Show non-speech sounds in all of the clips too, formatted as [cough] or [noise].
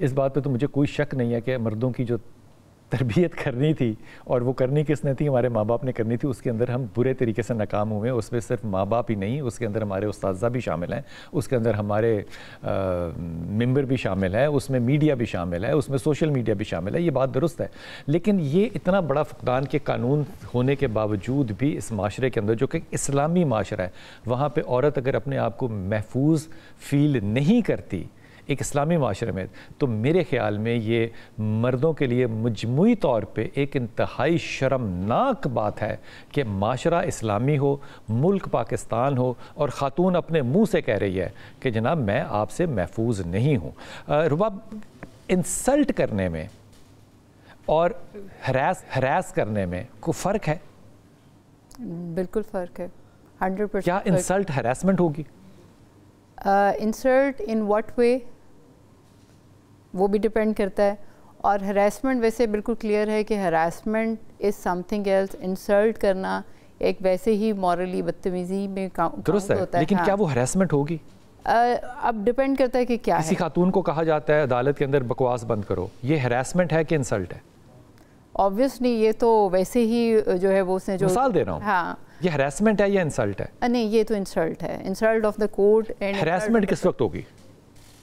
इस बात पे तो मुझे कोई शक नहीं है कि मर्दों की जो तरबियत करनी थी और वो करनी किसने थी हमारे माँ बाप ने करनी थी उसके अंदर हम बुरे तरीके से नाकाम हुए उसमें सिर्फ माँ बाप ही नहीं उसके अंदर हमारे उस्ताजा भी शामिल हैं उसके अंदर हमारे मेंबर भी शामिल है उसमें मीडिया भी शामिल है उसमें सोशल मीडिया भी शामिल है ये बात दुरुस्त है लेकिन ये इतना बड़ा फ़ुकदान के कानून होने के बावजूद भी इस माशरे के अंदर जो कि इस्लामी माशरा है वहाँ पर औरत अगर अपने आप को महफूज फील नहीं करती एक इस्लामी माशरे में तो मेरे ख्याल में ये मर्दों के लिए मजमू तौर पर एक इंतहाई शर्मनाक बात है कि माशरा इस्लामी हो मुल्क पाकिस्तान हो और ख़ातून अपने मुँह से कह रही है कि जनाब मैं आपसे महफूज नहीं हूँ रुबाब इंसल्ट करने में और हरास हरास करने में को फ़र्क है बिल्कुल फ़र्क है हंड्रेड क्या इंसल्ट हरासमेंट होगी इंसल्ट इन व्हाट वे वो भी डिपेंड करता है और हरासमेंट वैसे बिल्कुल क्लियर है कि harassment is something else insult करना एक वैसे ही मॉरली बदतमीजी में दुरुस्त है होता लेकिन है, हाँ। क्या वो हरासमेंट होगी अब डिपेंड करता है कि क्या किसी खातून को कहा जाता है अदालत के अंदर बकवास बंद करो ये हरासमेंट है कि इंसल्ट है ऑब्वियसली ये तो वैसे ही जो है वो उसने जो मिसाल दे रहा हूँ हाँ ये हरासमेंट है या इंसल्ट है नहीं ये तो इंसल्ट है insult of the court and harassment किस वक्त होगी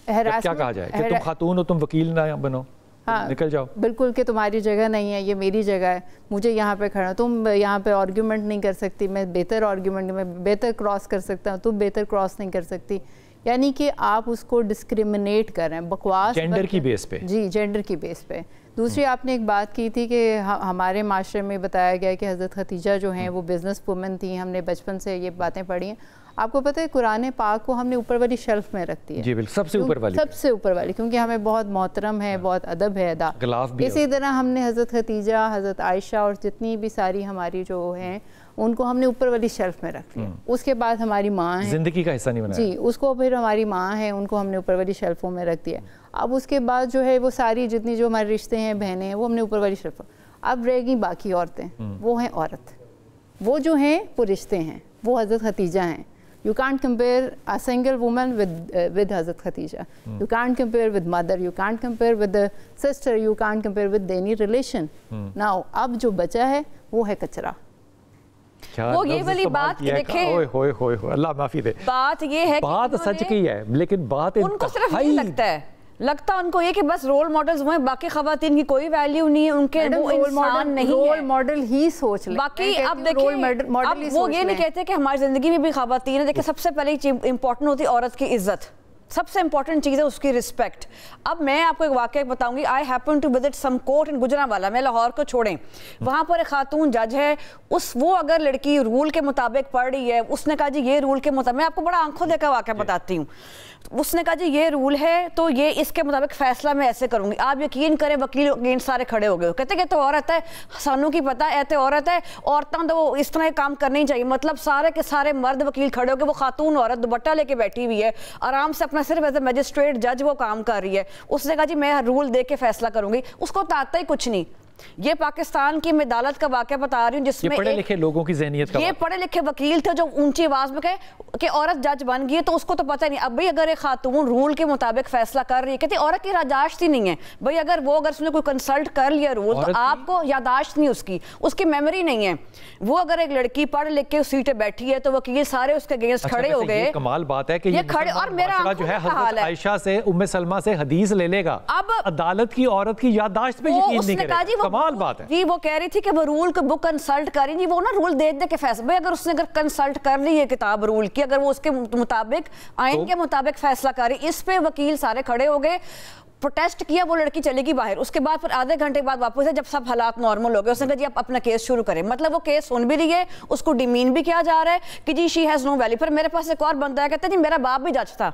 क्या कहा जाए कि तुम खातून हो तुम वकील ना बनो हाँ निकल जाओ बिल्कुल कि तुम्हारी जगह नहीं है ये मेरी जगह है मुझे यहाँ पे खड़ा तुम यहाँ पे आर्ग्यूमेंट नहीं कर सकती मैं बेहतर आर्ग्यूमेंट मैं बेहतर क्रॉस कर सकता हूँ तुम बेहतर क्रॉस नहीं कर सकती यानी कि आप उसको डिस्क्रिमिनेट कर रहे हैं बकवास जेंडर की बेस पे जी जेंडर की बेस पे दूसरी हम्म। आपने एक बात की थी कि हमारे माशरे में बताया गया कि हज़रत खतीजा जो हैं हम्म। वो बिज़नेस वुमेन थी हमने बचपन से ये बातें पढ़ी हैं आपको पता है कुरान पाक को हमने ऊपर वाली शेल्फ में रख दिया जी बिल्कुल सबसे ऊपर वाली सबसे ऊपर वाली क्योंकि हमें बहुत मोहतरम है हाँ। बहुत अदब है अदा इसी तरह हमने हज़रत खतीजा हज़रत आयशा और जितनी भी सारी हमारी जो हैं उनको हमने ऊपर वाली शेल्फ में रख लिया हम्म। उसके बाद हमारी माँ है ज़िंदगी का हिस्सा नहीं बना जी उसको फिर हमारी माँ है उनको हमने ऊपर वाली शेल्फों में रख दिया अब उसके बाद जो है वो सारी जितनी जो हमारे रिश्ते हैं बहनें हैं वो हमने ऊपर वाली शेल्फ अब रहेगी बाकी औरतें हम्म। वो हैं औरत वो जो हैं वो रिश्ते हैं वो हज़रत खतीजा हैं You can't compare a single woman with uh, with Hazrat Khadija. Mm. You can't compare with mother. You can't compare with the sister. You can't compare with any relation. Mm. Now ab jo bacha hai wo hai kachra वो ये वाली बात देखे ओए होए होए अल्लाह माफी दे बात ये है बात सच की है लेकिन बात उनको सिर्फ ये लगता है लगता उनको ये कि बस रोल मॉडल्स हुए बाकी खातन की कोई वैल्यू नहीं है उनके वो इंसान नहीं रोल मॉडल ही सोच ले बाकी अब देखिए रोल मॉडल वो ये नहीं कहते कि हमारी जिंदगी में भी खातन है देखिए सबसे पहले इंपॉर्टेंट होती औरत की इज्जत सबसे इंपॉर्टेंट चीज़ है उसकी रिस्पेक्ट अब मैं आपको एक वाक्य बताऊंगी I happen to visit some court in Gujranwala मैं लाहौर को छोड़ें वहाँ पर एक खातून जज है उस वो अगर लड़की रूल के मुताबिक पढ़ रही है उसने कहा जी ये रूल के मुताबिक मैं आपको बड़ा आंखों देखा वाक्य बताती हूँ उसने कहा जी ये रूल है तो ये इसके मुताबिक फैसला मैं ऐसे करूँगी आप यकीन करें वकील अगेंस्ट सारे खड़े हो गए कहते कहते तो औरत है सानू की पता है तो औरत है औरतों तो इस तरह काम करना ही चाहिए मतलब सारे के सारे मर्द वकील खड़े हो गए वो खातून औरत दुबट्टा लेके बैठी हुई है आराम से अपना मैं सिर्फ एज ए मजिस्ट्रेट जज वो काम कर रही है उसने कहा जी मैं रूल दे के फैसला करूंगी उसको ताकता ही कुछ नहीं ये पाकिस्तान की मैं अदालत का वाक्य बता रही हूँ जिसमें पढ़े लिखे लोगों की जहनीत ये पढ़े लिखे वकील थे जो ऊंची आवाज में कहे कि औरत जज बन गई है तो उसको तो पता नहीं अब भाई अगर एक खातून रूल के मुताबिक फैसला कर रही है कहती औरत की यादाश्त ही नहीं है भाई अगर वो अगर उसने कोई कंसल्ट कर लिया रूल तो आपको यादाश्त नहीं उसकी उसकी मेमोरी नहीं है वो अगर एक लड़की पढ़ लिख के सीटें बैठी है तो वकील सारे उसके अगेंस्ट अच्छा, खड़े हो गए कमाल बात है की खड़े और मेरा जो है आयशा से उम्म सलमा से हदीस ले लेगा अब अदालत की औरत की यादाश्त पे यकीन नहीं करेगा कमाल बात है जी वो कह रही थी कि वो रूल बुक कंसल्ट करें जी वो ना रूल दे दे के फैसले अगर उसने अगर कंसल्ट कर ली है किताब रूल की अगर वो उसके मुताबिक आइन तो? के मुताबिक फैसला करे इस पे वकील सारे खड़े हो गए प्रोटेस्ट किया वो लड़की चलेगी बाहर उसके बाद फिर आधे घंटे बाद वापस है जब सब हालात नॉर्मल हो गए उसने कहा जी आप अपना केस शुरू करें मतलब वो केस सुन भी रही है उसको डिमीन भी किया जा रहा है कि जी शी हैज़ नो वैल्यू फिर मेरे पास एक और बंदा है कहता जी मेरा बाप भी जज था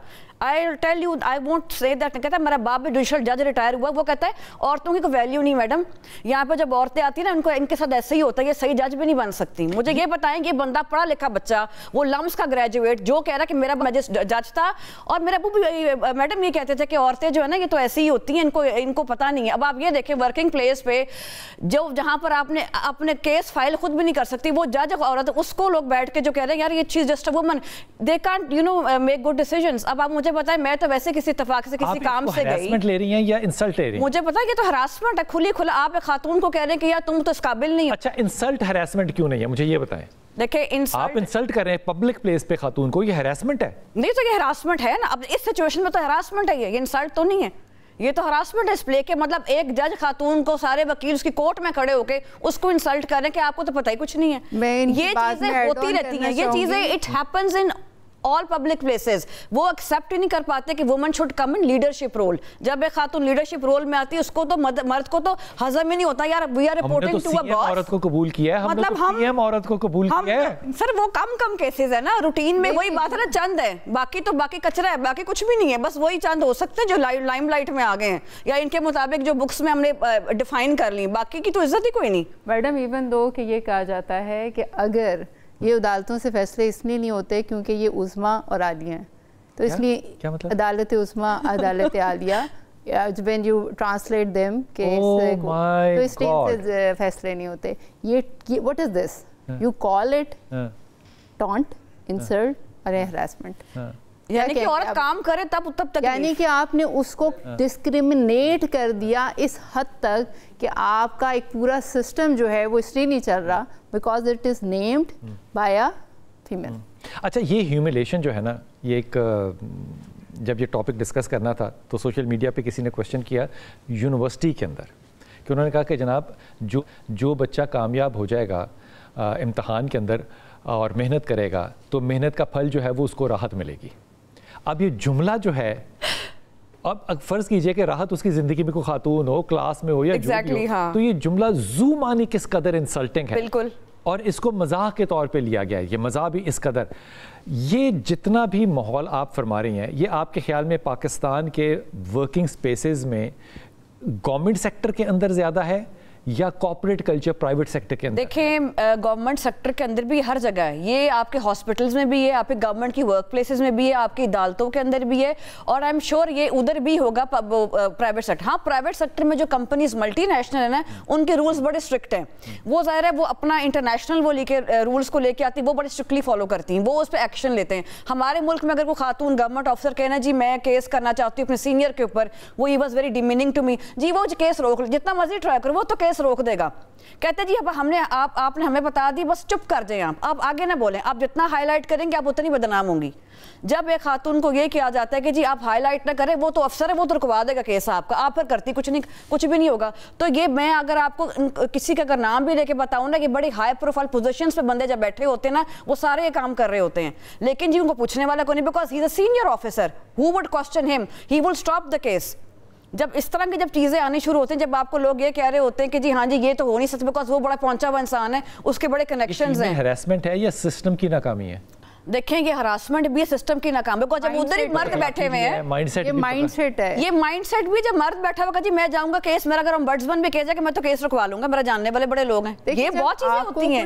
I tell you I want say that कहता मेरा बाप भी जुडिशल जज रिटायर हुआ वो कहता है औरतों की कोई वैल्यू नहीं मैडम यहाँ पर जब औरतें आती हैं ना उनको इनके साथ ऐसे ही होता है ये सही जज भी नहीं बन सकती मुझे ये बताएं ये बंदा पढ़ा लिखा बच्चा वो लम्स का ग्रेजुएट जो कह रहा है कि मेरा जज था और मेरा अबू भी मैडम ये कहते थे कि औरतें जो है ना ये तो ऐसी ऐसी ही होती हैं इनको इनको पता नहीं है अब आप ये देखें वर्किंग प्लेस पे जो जहाँ पर आपने अपने केस फाइल खुद भी नहीं कर सकती वो जज औरत उसको लोग बैठ के जो कह रहे हैं यार ये चीज़ just woman they can't you know make good decision अब आप मुझे बताएं मैं तो वैसे किसी इतफाक से किसी काम से गई ले रही है या इंसल्ट ले रही हैं मुझे पता है ये तो हरासमेंट है खुली खुला आप एक खातून को कह रहे हैं कि यार तुम तो इस काबिल नहीं अच्छा इंसल्ट हरासमेंट क्यों नहीं है मुझे ये बताएं देखिए insult... आप इंसल्ट कर रहे हैं पब्लिक प्लेस पे खातून को ये हरासमेंट है नहीं तो ये हरासमेंट है ना अब इस सिचुएशन में तो हरासमेंट है ये इंसल्ट तो नहीं है ये तो हरासमेंट डिस्प्ले के मतलब एक जज खातून को सारे वकील उसकी कोर्ट में खड़े होके उसको इंसल्ट करें कि आपको तो पता ही कुछ नहीं है ये चीजें होती रहती हैं ये चीजें it happens in all public places वो एक्सेप्ट ही नहीं कर पाते कि women should come in leadership role जब एक खातून लीडरशिप रोल में आती है उसको तो मद, मर्द को तो हजम ही नहीं होता यार we are reporting to a boss औरत को कबूल किया है मतलब तो हम सीएम औरत को कबूल किया है सर वो कम कम केसेस है ना रूटीन में वही बात है ना चंद है बाकी तो बाकी कचरा है बाकी कुछ भी नहीं है बस वही चंद हो सकते हैं जो लाइमलाइट में आ गए हैं या इनके मुताबिक जो बुक्स में हमने डिफाइन कर ली बाकी की तो इज्जत ही कोई नहीं मैडम इवन दो कि ये कहा जाता है कि अगर ये अदालतों से फैसले इसलिए नहीं होते क्योंकि ये उज़मा और आलिया हैं तो इसलिए मतलब अदालत उज़मा [laughs] अदालत आलिया when you translate them case तो इसलिए फैसले नहीं होते ये what is this you call it taunt insult अरे हरासमेंट यानी कि औरत काम करे तब तब तक यानी कि आपने उसको डिस्क्रिमिनेट हाँ। कर दिया इस हद तक कि आपका एक पूरा सिस्टम जो है वो इसलिए नहीं चल रहा because it is named by a female अच्छा ये ह्यूमिलेशन जो है ना ये एक जब ये टॉपिक डिस्कस करना था तो सोशल मीडिया पे किसी ने क्वेश्चन किया यूनिवर्सिटी के अंदर कि उन्होंने कहा कि जनाब जो जो बच्चा कामयाब हो जाएगा इम्तहान के अंदर और मेहनत करेगा तो मेहनत का फल जो है वो उसको राहत मिलेगी अब ये जुमला जो है अब फर्ज कीजिए कि राहत उसकी जिंदगी में कोई खातून हो क्लास में हो या exactly, हो, हाँ। तो ये जुमला जू मानी किस कदर इंसल्टिंग है बिल्कुल और इसको मजाक के तौर पे लिया गया है ये मजाक भी इस कदर ये जितना भी माहौल आप फरमा रही हैं ये आपके ख्याल में पाकिस्तान के वर्किंग स्पेसेस में गवर्नमेंट सेक्टर के अंदर ज़्यादा है या कॉपोरेट कल्चर प्राइवेट सेक्टर के अंदर देखिए गवर्नमेंट सेक्टर के अंदर भी हर जगह है ये आपके हॉस्पिटल्स में भी है आपके गवर्नमेंट की वर्क प्लेसेज में भी है आपकी अदालतों के अंदर भी है और आई एम श्योर ये उधर भी होगा प्राइवेट सेक्टर हाँ प्राइवेट सेक्टर में जो कंपनीज मल्टी नेशनल है ना उनके रूल्स बड़े स्ट्रिक्ट हैं वो जाहिर है वो अपना इंटरनेशनल वो लेके रूल्स को लेकर आती वो बड़े स्ट्रिक्टली फॉलो करती हैं वो उस पर एक्शन लेते हैं हमारे मुल्क में अगर वो खातून गवर्नमेंट ऑफिसर कहना जी मैं केस करना चाहती हूँ अपने सीनियर के ऊपर वो ही was very demeaning to me जी वो केस रोक जितना मर्जी ट्राई करो वो तो रेस रोक देगा कहते जी अब हमने आप आपने हमें बता दी बस चुप कर जाए आप आप आगे ना बोलें आप जितना हाईलाइट करेंगे आप उतनी बदनाम होंगी जब एक खातून को ये किया जाता है कि जी आप हाईलाइट ना करें वो तो अफसर है वो तो रुकवा देगा केस आपका आप फिर करती कुछ नहीं कुछ भी नहीं होगा तो ये मैं अगर आपको अं, किसी का अगर नाम भी लेके बताऊँ ना कि बड़ी हाई प्रोफाइल पोजिशन पर बंदे जब बैठे होते हैं ना वो सारे ये काम कर रहे होते हैं लेकिन जी उनको पूछने वाला कोई नहीं because he senior officer who would question him he will stop the case जब इस तरह की जब चीज़ें आनी शुरू होती हैं जब आपको लोग ये कह रहे होते हैं कि जी हाँ जी ये तो हो नहीं सकता बिकॉज वो बड़ा पहुंचा हुआ इंसान है उसके बड़े कनेक्शन हैं हरासमेंट है या सिस्टम की नाकामी है देखेंगे हरासमेंट भी सिस्टम की नाकाम बिकॉज जब उधर ही मर्द बैठे हुए हैं माइंडसेट ये माइंडसेट तो है ये माइंडसेट भी जब मर्द बैठा होगा जी मैं जाऊंगा केस मेरा अगर हम बन भी कह जाए कि मैं तो केस रखवा लूंगा मेरा जानने वाले बड़े लोग हैं ये बहुत चीजें होती हैं